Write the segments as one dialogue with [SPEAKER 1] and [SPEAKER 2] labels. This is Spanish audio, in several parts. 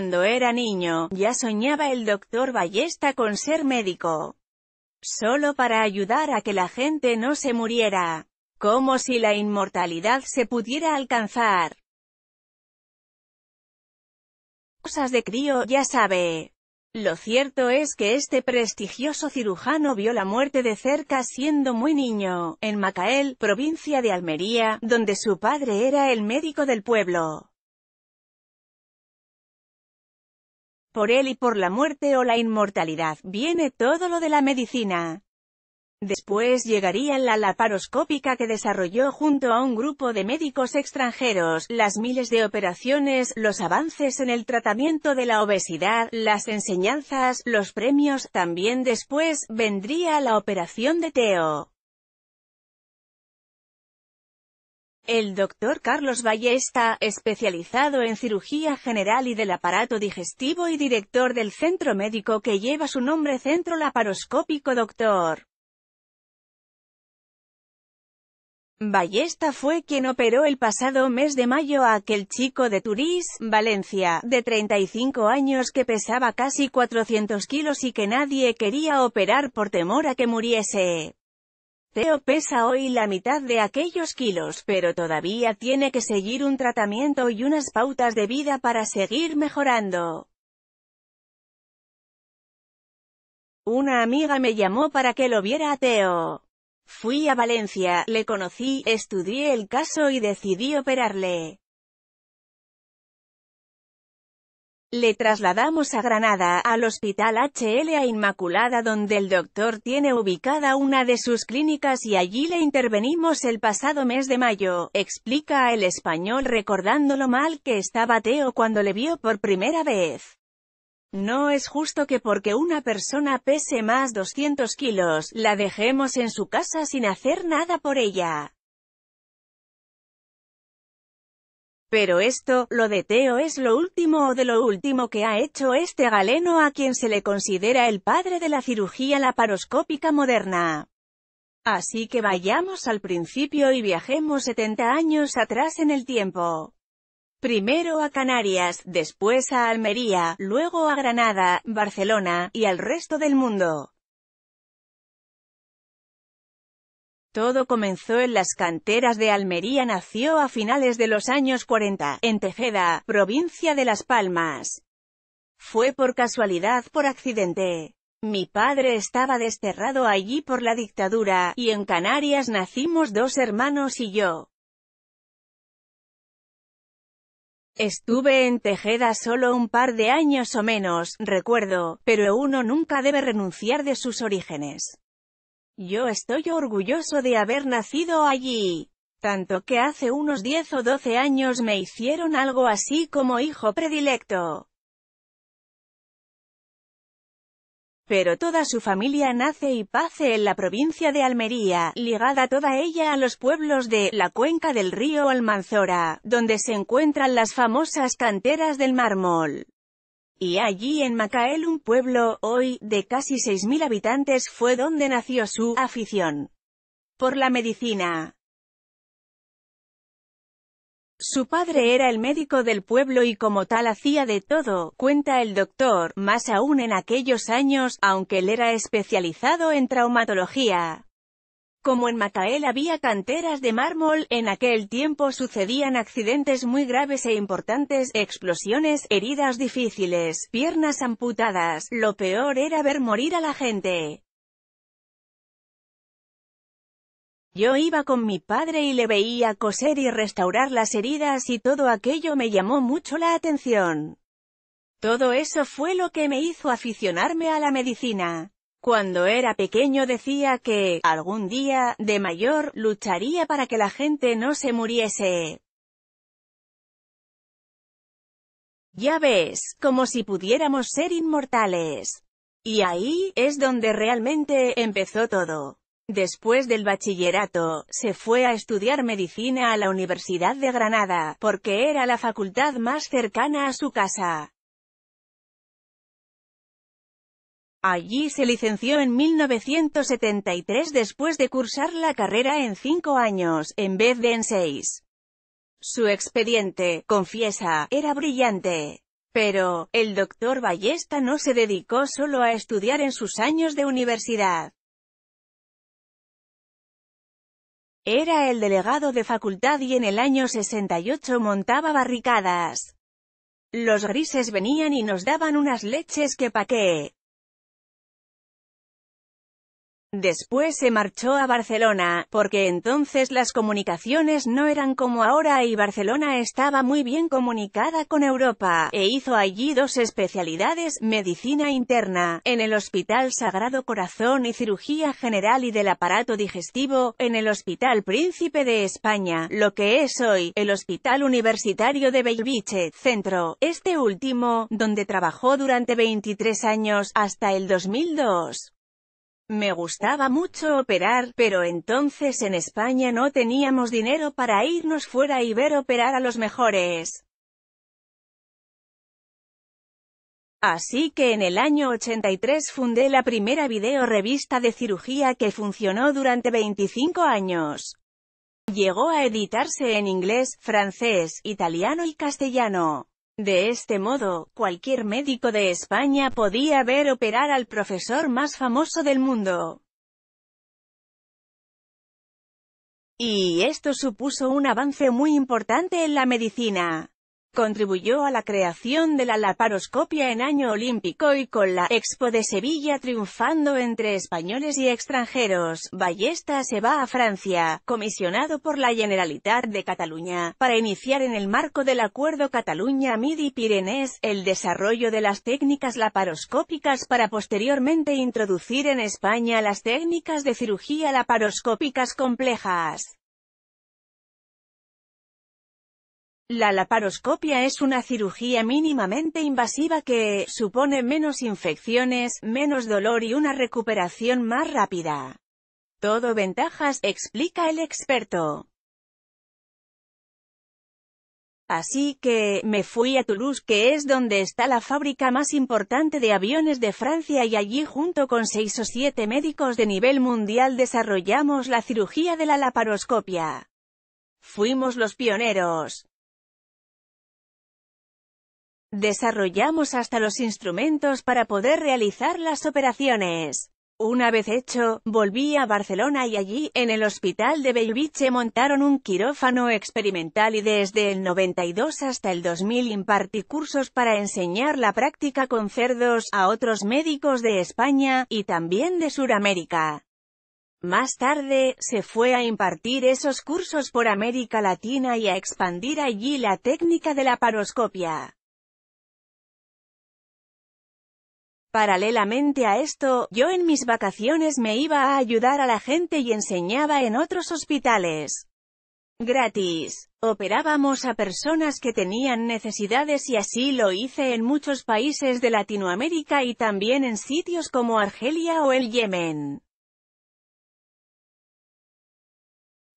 [SPEAKER 1] Cuando era niño, ya soñaba el doctor Ballesta con ser médico. Solo para ayudar a que la gente no se muriera. Como si la inmortalidad se pudiera alcanzar. Cosas de crío, ya sabe. Lo cierto es que este prestigioso cirujano vio la muerte de cerca siendo muy niño, en Macael, provincia de Almería, donde su padre era el médico del pueblo. Por él y por la muerte o la inmortalidad viene todo lo de la medicina. Después llegaría la laparoscópica que desarrolló junto a un grupo de médicos extranjeros, las miles de operaciones, los avances en el tratamiento de la obesidad, las enseñanzas, los premios, también después, vendría la operación de Teo. El doctor Carlos Ballesta, especializado en cirugía general y del aparato digestivo y director del centro médico que lleva su nombre Centro Laparoscópico Doctor. Ballesta fue quien operó el pasado mes de mayo a aquel chico de Turís, Valencia, de 35 años que pesaba casi 400 kilos y que nadie quería operar por temor a que muriese. Teo pesa hoy la mitad de aquellos kilos, pero todavía tiene que seguir un tratamiento y unas pautas de vida para seguir mejorando. Una amiga me llamó para que lo viera a Teo. Fui a Valencia, le conocí, estudié el caso y decidí operarle. Le trasladamos a Granada, al Hospital a Inmaculada donde el doctor tiene ubicada una de sus clínicas y allí le intervenimos el pasado mes de mayo, explica el español recordando lo mal que estaba Teo cuando le vio por primera vez. No es justo que porque una persona pese más 200 kilos, la dejemos en su casa sin hacer nada por ella. Pero esto, lo de Teo es lo último o de lo último que ha hecho este galeno a quien se le considera el padre de la cirugía laparoscópica moderna. Así que vayamos al principio y viajemos 70 años atrás en el tiempo. Primero a Canarias, después a Almería, luego a Granada, Barcelona, y al resto del mundo. Todo comenzó en las canteras de Almería. Nació a finales de los años 40, en Tejeda, provincia de Las Palmas. Fue por casualidad, por accidente. Mi padre estaba desterrado allí por la dictadura, y en Canarias nacimos dos hermanos y yo. Estuve en Tejeda solo un par de años o menos, recuerdo, pero uno nunca debe renunciar de sus orígenes. Yo estoy orgulloso de haber nacido allí. Tanto que hace unos 10 o 12 años me hicieron algo así como hijo predilecto. Pero toda su familia nace y pase en la provincia de Almería, ligada toda ella a los pueblos de la cuenca del río Almanzora, donde se encuentran las famosas canteras del mármol. Y allí en Macael, un pueblo, hoy, de casi 6.000 habitantes fue donde nació su afición por la medicina. Su padre era el médico del pueblo y como tal hacía de todo, cuenta el doctor, más aún en aquellos años, aunque él era especializado en traumatología. Como en Macael había canteras de mármol, en aquel tiempo sucedían accidentes muy graves e importantes, explosiones, heridas difíciles, piernas amputadas, lo peor era ver morir a la gente. Yo iba con mi padre y le veía coser y restaurar las heridas y todo aquello me llamó mucho la atención. Todo eso fue lo que me hizo aficionarme a la medicina. Cuando era pequeño decía que, algún día, de mayor, lucharía para que la gente no se muriese. Ya ves, como si pudiéramos ser inmortales. Y ahí, es donde realmente, empezó todo. Después del bachillerato, se fue a estudiar medicina a la Universidad de Granada, porque era la facultad más cercana a su casa. Allí se licenció en 1973 después de cursar la carrera en cinco años, en vez de en seis. Su expediente, confiesa, era brillante. Pero, el doctor Ballesta no se dedicó solo a estudiar en sus años de universidad. Era el delegado de facultad y en el año 68 montaba barricadas. Los grises venían y nos daban unas leches que pa' qué. Después se marchó a Barcelona, porque entonces las comunicaciones no eran como ahora y Barcelona estaba muy bien comunicada con Europa, e hizo allí dos especialidades, medicina interna, en el Hospital Sagrado Corazón y cirugía general y del aparato digestivo, en el Hospital Príncipe de España, lo que es hoy, el Hospital Universitario de Bellviche, centro, este último, donde trabajó durante 23 años, hasta el 2002. Me gustaba mucho operar, pero entonces en España no teníamos dinero para irnos fuera y ver operar a los mejores. Así que en el año 83 fundé la primera video revista de cirugía que funcionó durante 25 años. Llegó a editarse en inglés, francés, italiano y castellano. De este modo, cualquier médico de España podía ver operar al profesor más famoso del mundo. Y esto supuso un avance muy importante en la medicina. Contribuyó a la creación de la laparoscopia en año olímpico y con la Expo de Sevilla triunfando entre españoles y extranjeros. Ballesta se va a Francia, comisionado por la Generalitat de Cataluña, para iniciar en el marco del Acuerdo Cataluña-Midi-Pirenés el desarrollo de las técnicas laparoscópicas para posteriormente introducir en España las técnicas de cirugía laparoscópicas complejas. La laparoscopia es una cirugía mínimamente invasiva que, supone menos infecciones, menos dolor y una recuperación más rápida. Todo ventajas, explica el experto. Así que, me fui a Toulouse, que es donde está la fábrica más importante de aviones de Francia y allí junto con seis o siete médicos de nivel mundial desarrollamos la cirugía de la laparoscopia. Fuimos los pioneros. Desarrollamos hasta los instrumentos para poder realizar las operaciones. Una vez hecho, volví a Barcelona y allí, en el hospital de Bellviche montaron un quirófano experimental y desde el 92 hasta el 2000 impartí cursos para enseñar la práctica con cerdos a otros médicos de España, y también de Sudamérica. Más tarde, se fue a impartir esos cursos por América Latina y a expandir allí la técnica de la paroscopia. Paralelamente a esto, yo en mis vacaciones me iba a ayudar a la gente y enseñaba en otros hospitales. Gratis. Operábamos a personas que tenían necesidades y así lo hice en muchos países de Latinoamérica y también en sitios como Argelia o el Yemen.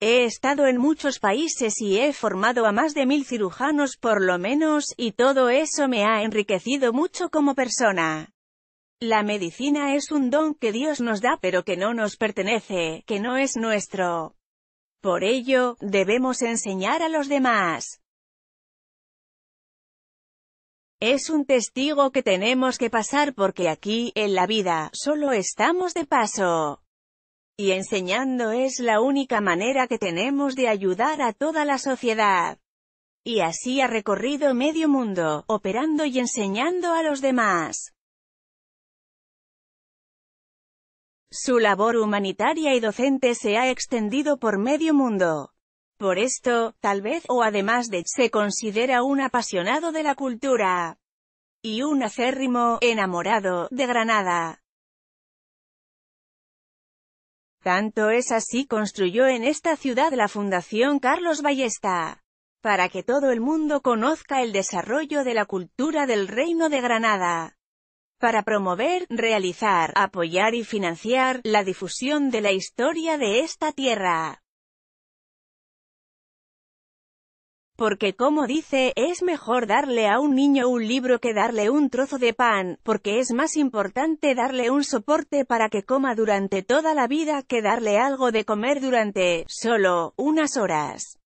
[SPEAKER 1] He estado en muchos países y he formado a más de mil cirujanos por lo menos, y todo eso me ha enriquecido mucho como persona. La medicina es un don que Dios nos da pero que no nos pertenece, que no es nuestro. Por ello, debemos enseñar a los demás. Es un testigo que tenemos que pasar porque aquí, en la vida, solo estamos de paso. Y enseñando es la única manera que tenemos de ayudar a toda la sociedad. Y así ha recorrido medio mundo, operando y enseñando a los demás. Su labor humanitaria y docente se ha extendido por medio mundo. Por esto, tal vez, o además de, se considera un apasionado de la cultura y un acérrimo, enamorado, de Granada. Tanto es así construyó en esta ciudad la Fundación Carlos Ballesta, para que todo el mundo conozca el desarrollo de la cultura del Reino de Granada para promover, realizar, apoyar y financiar la difusión de la historia de esta tierra. Porque como dice, es mejor darle a un niño un libro que darle un trozo de pan, porque es más importante darle un soporte para que coma durante toda la vida que darle algo de comer durante, solo, unas horas.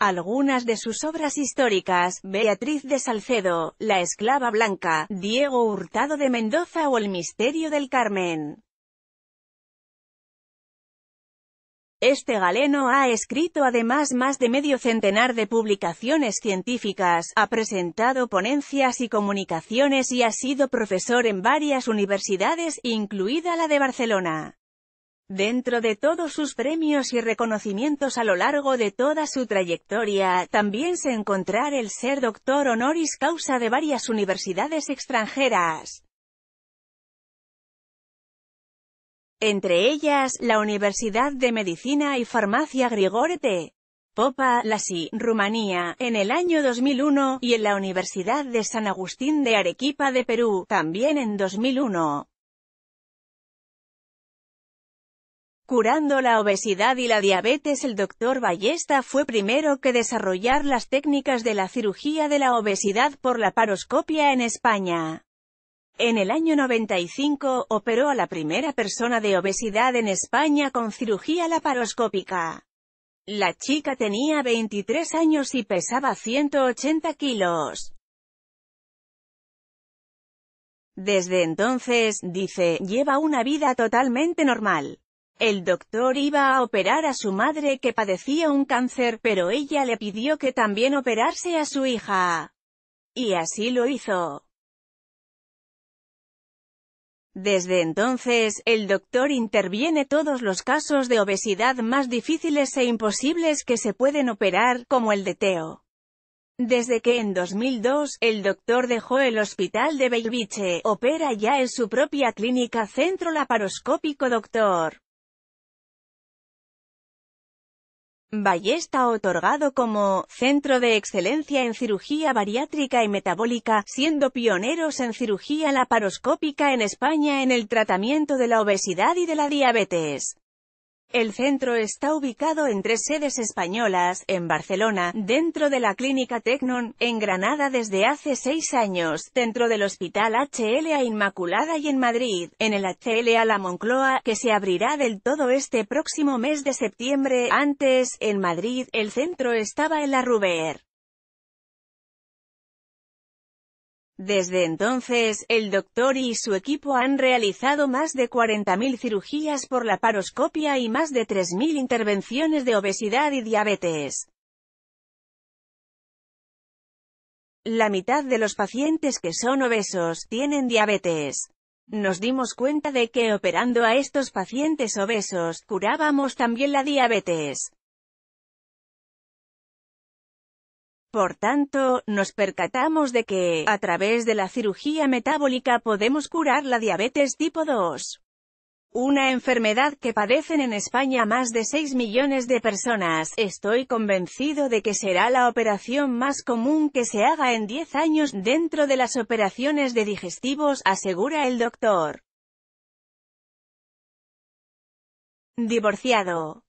[SPEAKER 1] Algunas de sus obras históricas, Beatriz de Salcedo, La Esclava Blanca, Diego Hurtado de Mendoza o El Misterio del Carmen. Este galeno ha escrito además más de medio centenar de publicaciones científicas, ha presentado ponencias y comunicaciones y ha sido profesor en varias universidades, incluida la de Barcelona. Dentro de todos sus premios y reconocimientos a lo largo de toda su trayectoria, también se encontrar el ser doctor honoris causa de varias universidades extranjeras. Entre ellas, la Universidad de Medicina y Farmacia Grigore Popa, Lasi, Rumanía, en el año 2001, y en la Universidad de San Agustín de Arequipa de Perú, también en 2001. Curando la obesidad y la diabetes el doctor Ballesta fue primero que desarrollar las técnicas de la cirugía de la obesidad por la paroscopia en España. En el año 95, operó a la primera persona de obesidad en España con cirugía laparoscópica. La chica tenía 23 años y pesaba 180 kilos. Desde entonces, dice, lleva una vida totalmente normal. El doctor iba a operar a su madre que padecía un cáncer, pero ella le pidió que también operase a su hija. Y así lo hizo. Desde entonces, el doctor interviene todos los casos de obesidad más difíciles e imposibles que se pueden operar, como el de Teo. Desde que en 2002, el doctor dejó el hospital de Belviche, opera ya en su propia clínica Centro Laparoscópico Doctor. Ballesta otorgado como Centro de Excelencia en Cirugía Bariátrica y Metabólica, siendo pioneros en cirugía laparoscópica en España en el tratamiento de la obesidad y de la diabetes. El centro está ubicado en tres sedes españolas, en Barcelona, dentro de la Clínica Tecnon, en Granada desde hace seis años, dentro del Hospital HLA Inmaculada y en Madrid, en el HLA La Moncloa, que se abrirá del todo este próximo mes de septiembre. Antes, en Madrid, el centro estaba en la Ruber. Desde entonces, el doctor y su equipo han realizado más de 40.000 cirugías por la paroscopia y más de 3.000 intervenciones de obesidad y diabetes. La mitad de los pacientes que son obesos, tienen diabetes. Nos dimos cuenta de que operando a estos pacientes obesos, curábamos también la diabetes. Por tanto, nos percatamos de que, a través de la cirugía metabólica podemos curar la diabetes tipo 2. Una enfermedad que padecen en España más de 6 millones de personas, estoy convencido de que será la operación más común que se haga en 10 años dentro de las operaciones de digestivos, asegura el doctor. Divorciado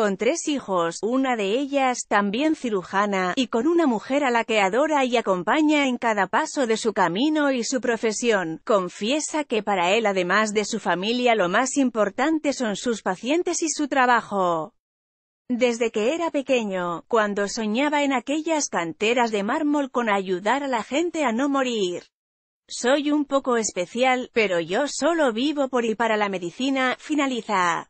[SPEAKER 1] con tres hijos, una de ellas, también cirujana, y con una mujer a la que adora y acompaña en cada paso de su camino y su profesión. Confiesa que para él además de su familia lo más importante son sus pacientes y su trabajo. Desde que era pequeño, cuando soñaba en aquellas canteras de mármol con ayudar a la gente a no morir. Soy un poco especial, pero yo solo vivo por y para la medicina, finaliza.